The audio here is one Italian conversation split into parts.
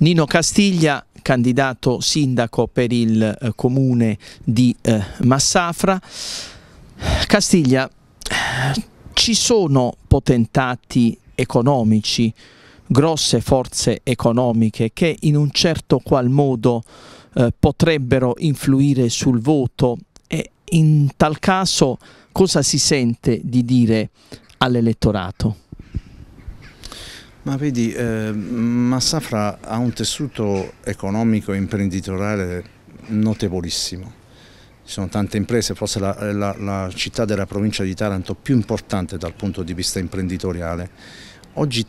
Nino Castiglia, candidato sindaco per il eh, comune di eh, Massafra. Castiglia, ci sono potentati economici, grosse forze economiche che in un certo qual modo eh, potrebbero influire sul voto e in tal caso cosa si sente di dire all'elettorato? Ma vedi, eh, Massafra ha un tessuto economico e imprenditoriale notevolissimo. Ci sono tante imprese, forse la, eh, la, la città della provincia di Taranto più importante dal punto di vista imprenditoriale. Oggi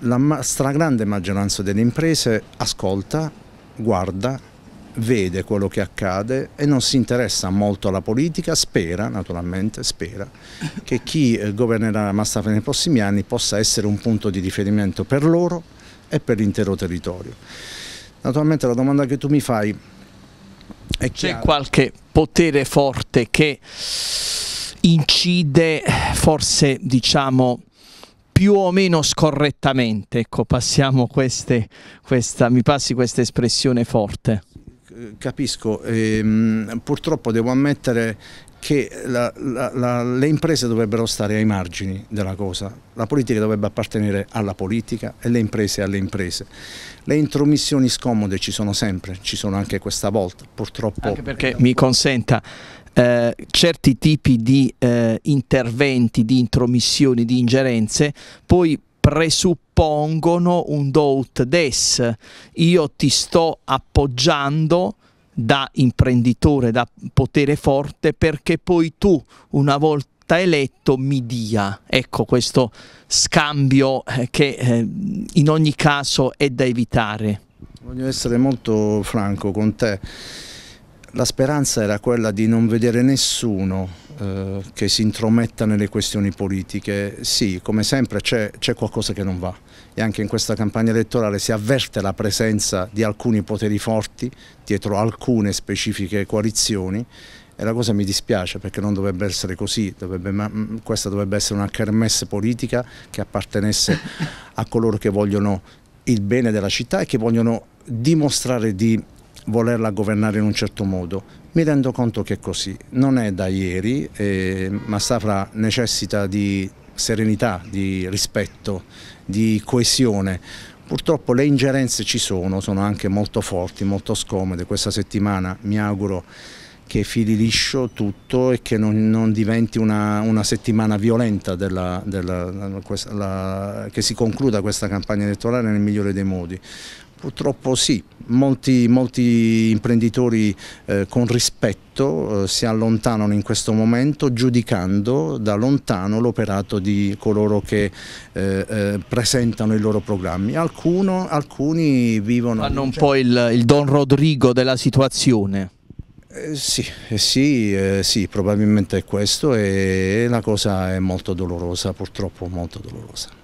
la stragrande maggioranza delle imprese ascolta, guarda vede quello che accade e non si interessa molto alla politica, spera naturalmente, spera che chi eh, governerà la Mastafia nei prossimi anni possa essere un punto di riferimento per loro e per l'intero territorio. Naturalmente la domanda che tu mi fai è C'è qualche potere forte che incide forse diciamo più o meno scorrettamente, ecco passiamo queste, questa, mi passi questa espressione forte capisco, ehm, purtroppo devo ammettere che la, la, la, le imprese dovrebbero stare ai margini della cosa, la politica dovrebbe appartenere alla politica e le imprese alle imprese. Le intromissioni scomode ci sono sempre, ci sono anche questa volta, purtroppo. Anche perché mi consenta, eh, certi tipi di eh, interventi, di intromissioni, di ingerenze, poi presuppongono un do ut des, io ti sto appoggiando da imprenditore, da potere forte, perché poi tu, una volta eletto, mi dia. Ecco questo scambio eh, che eh, in ogni caso è da evitare. Voglio essere molto franco con te. La speranza era quella di non vedere nessuno eh, che si intrometta nelle questioni politiche, sì, come sempre c'è qualcosa che non va e anche in questa campagna elettorale si avverte la presenza di alcuni poteri forti dietro alcune specifiche coalizioni e la cosa mi dispiace perché non dovrebbe essere così, dovrebbe, mm, questa dovrebbe essere una kermesse politica che appartenesse a coloro che vogliono il bene della città e che vogliono dimostrare di volerla governare in un certo modo. Mi rendo conto che è così, non è da ieri, eh, ma Safra necessita di serenità, di rispetto, di coesione. Purtroppo le ingerenze ci sono, sono anche molto forti, molto scomode. Questa settimana mi auguro che fili liscio tutto e che non, non diventi una, una, settimana violenta della, della, la, questa, la, che si concluda questa campagna elettorale nel migliore dei modi. Purtroppo sì, molti, molti imprenditori eh, con rispetto eh, si allontanano in questo momento giudicando da lontano l'operato di coloro che eh, eh presentano i loro programmi. Alcuno, alcuni vivono... Fanno un cioè po' il, il Don Rodrigo della situazione. Eh, sì, eh, sì, eh, sì, probabilmente è questo e la cosa è molto dolorosa, purtroppo molto dolorosa.